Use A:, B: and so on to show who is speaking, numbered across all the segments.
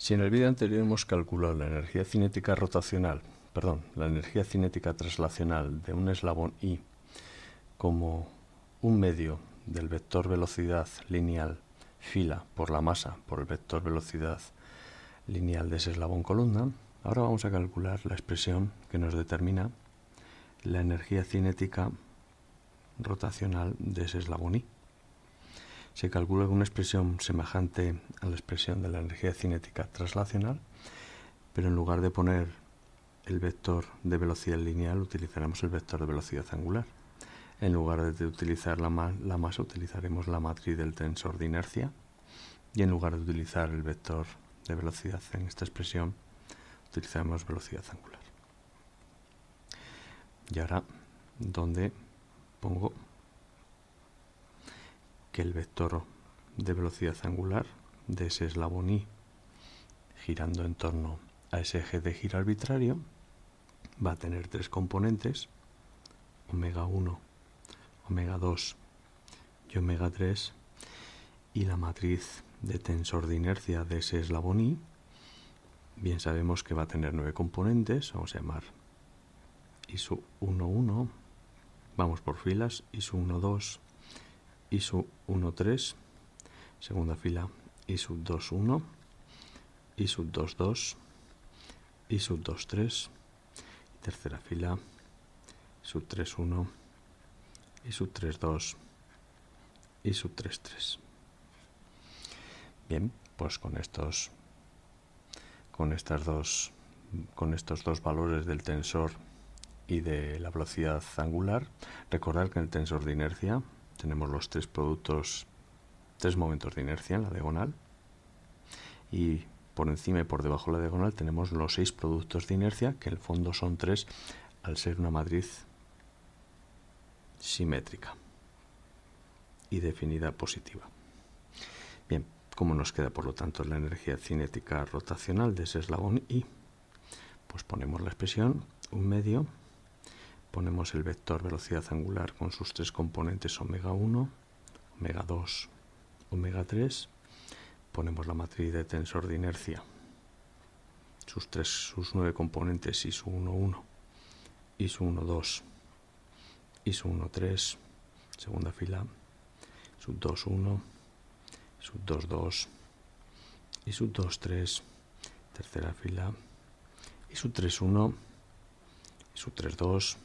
A: Si en el vídeo anterior hemos calculado la energía cinética rotacional, perdón, la energía cinética traslacional de un eslabón i como un medio del vector velocidad lineal fila por la masa por el vector velocidad lineal de ese eslabón columna, ahora vamos a calcular la expresión que nos determina la energía cinética rotacional de ese eslabón i se calcula una expresión semejante a la expresión de la energía cinética traslacional, pero en lugar de poner el vector de velocidad lineal, utilizaremos el vector de velocidad angular. En lugar de utilizar la, la masa, utilizaremos la matriz del tensor de inercia. Y en lugar de utilizar el vector de velocidad en esta expresión, utilizaremos velocidad angular. Y ahora, ¿dónde pongo el vector de velocidad angular de ese eslabón i girando en torno a ese eje de giro arbitrario va a tener tres componentes, omega 1, omega 2 y omega 3, y la matriz de tensor de inercia de ese eslabón i, bien sabemos que va a tener nueve componentes, vamos a llamar I 1, 1, vamos por filas, su 1, 2, sub 1, 3 segunda fila 2, 1 2, 2 y sub 2, 3 tercera fila 3, 3.1, ISU 3.2, 3 3, Bien, pues con estos con estas dos con estos dos valores del tensor y de la velocidad angular, recordar que el tensor de inercia tenemos los tres productos, tres momentos de inercia en la diagonal. Y por encima y por debajo de la diagonal tenemos los seis productos de inercia, que en el fondo son tres al ser una matriz simétrica y definida positiva. Bien, ¿cómo nos queda por lo tanto la energía cinética rotacional de ese eslabón I? Pues ponemos la expresión un medio ponemos el vector velocidad angular con sus tres componentes omega 1, omega 2, omega 3, ponemos la matriz de tensor de inercia, sus, tres, sus nueve componentes su 1, 1, ISO 1, 2, ISO 1, 3, segunda fila, sub 2, 1, sub 2, 2, y sub 2, 3, tercera fila, y sub 3, 1, y 3, 2,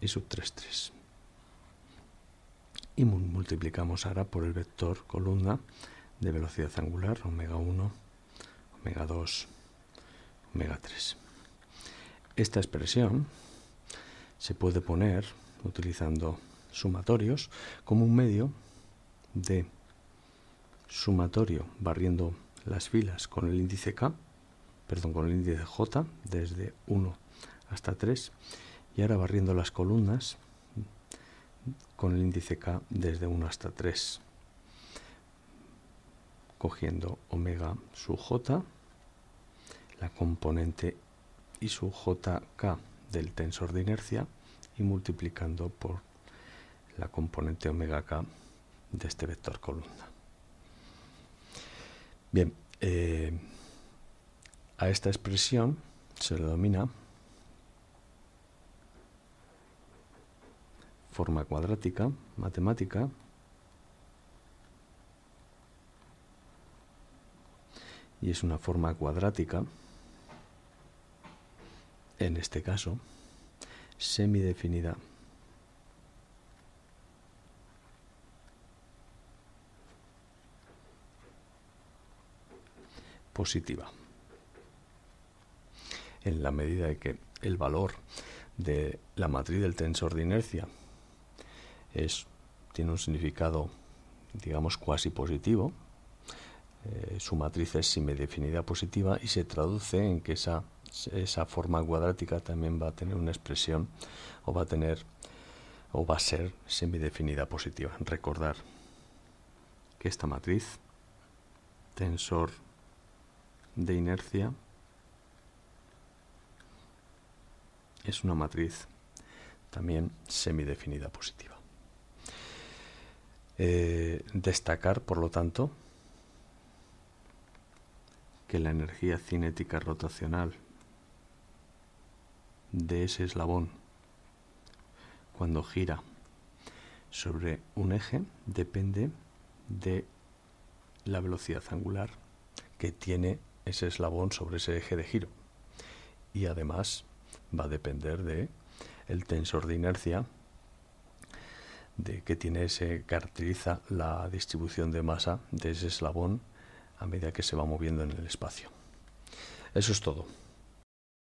A: y sub 3, 3. Y multiplicamos ahora por el vector columna de velocidad angular, omega 1, omega 2, omega 3. Esta expresión se puede poner utilizando sumatorios como un medio de sumatorio barriendo las filas con el índice K, perdón, con el índice J desde 1 hasta 3 y ahora barriendo las columnas con el índice K desde 1 hasta 3. Cogiendo omega sub j, la componente y sub k del tensor de inercia y multiplicando por la componente omega k de este vector columna. Bien, eh, a esta expresión se le domina... forma cuadrática, matemática, y es una forma cuadrática, en este caso, semidefinida. positiva. En la medida de que el valor de la matriz del tensor de inercia tiene un significado, digamos, cuasi positivo. Eh, su matriz es semidefinida positiva y se traduce en que esa, esa forma cuadrática también va a tener una expresión o va a tener o va a ser semidefinida positiva. Recordar que esta matriz, tensor de inercia, es una matriz también semidefinida positiva. Eh, destacar, por lo tanto, que la energía cinética rotacional de ese eslabón, cuando gira sobre un eje, depende de la velocidad angular que tiene ese eslabón sobre ese eje de giro. Y además va a depender de el tensor de inercia de que tiene se caracteriza la distribución de masa de ese eslabón a medida que se va moviendo en el espacio. Eso es todo.